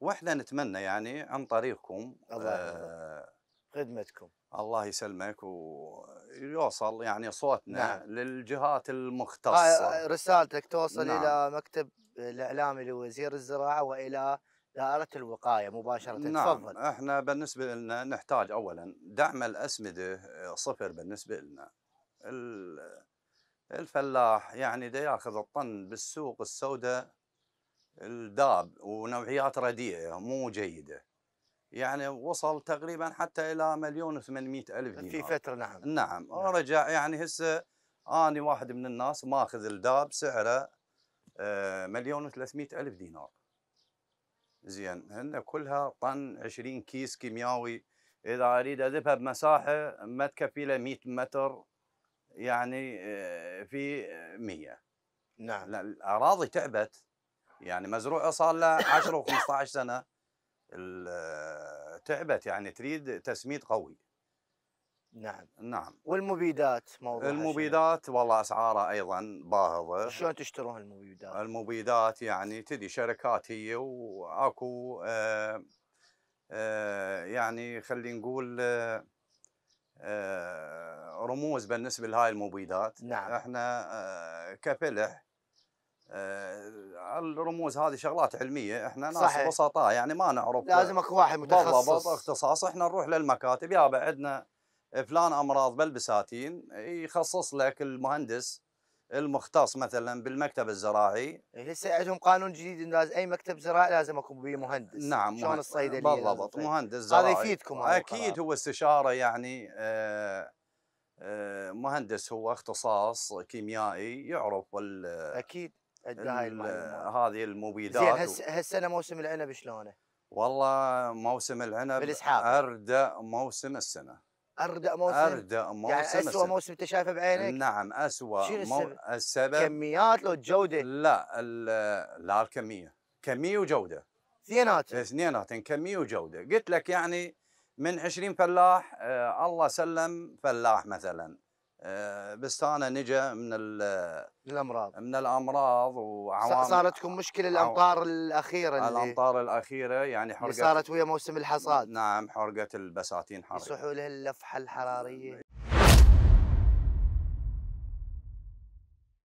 واحنا نتمنى يعني عن طريقكم الله آه خدمتكم الله يسلمك ويوصل يعني صوتنا نعم. للجهات آه، آه، المختصه آه رسالتك توصل نعم. الى مكتب الاعلامي لوزير الزراعه والى دائرة الوقاية مباشرة نعم تفضل احنا بالنسبة لنا نحتاج اولا دعم الاسمدة صفر بالنسبة لنا الفلاح يعني ده ياخذ الطن بالسوق السوداء الداب ونوعيات رديئه مو جيده يعني وصل تقريبا حتى الى مليون و800 الف دينار في فتره نعم نعم, نعم. رجع يعني هسه انا واحد من الناس ماخذ الداب سعره آه، مليون و300 الف دينار زين هن كلها طن 20 كيس كيماوي اذا اريد اذبها بمساحه ما تكفي له 100 متر يعني آه، في 100 نعم الاراضي تعبت يعني مزروعه صار لها 10 و15 سنه تعبت يعني تريد تسميد قوي نعم نعم والمبيدات موضوع المبيدات شنو. والله اسعارها ايضا باهظه شلون تشترون المبيدات؟ المبيدات يعني تدي شركات هي واكو آه، آه، يعني خلينا نقول آه، رموز بالنسبه لهاي المبيدات نعم احنا كفلح آه، الرموز هذه شغلات علميه احنا ناس صحيح. بسطاء يعني ما نعرف لازم اكو واحد متخصص بالضبط اختصاص احنا نروح للمكاتب يا عندنا فلان امراض بالبساتين يخصص لك المهندس المختص مثلا بالمكتب الزراعي هسه عندهم قانون جديد انه لازم اي مكتب زراعي لازم اكون به مهندس نعم شلون الصيدليه بالضبط مهندس زراعي هذا يفيدكم اكيد هو استشاره يعني آه،, آه مهندس هو اختصاص كيميائي يعرف اكيد هذه المبيدات زين هس هالسنه موسم العنب شلونه؟ والله موسم العنب بالاسحاق اردى موسم السنه اردى موسم اردى موسم يعني اسوء موسم انت شايفه بعينك؟ نعم اسوء مو... السبب كميات لو الجوده؟ لا لا الكميه كميه وجوده اثنيناتهم اثنيناتهم كميه وجوده قلت لك يعني من 20 فلاح آه الله سلم فلاح مثلا آه، بس انا نجا من الامراض من الامراض وعوامل صارتكم مشكله الامطار الاخيره اللي الامطار الاخيره يعني حرقت صارت ويا موسم الحصاد نعم حرقت البساتين حرقت يصحوا له اللفحه الحراريه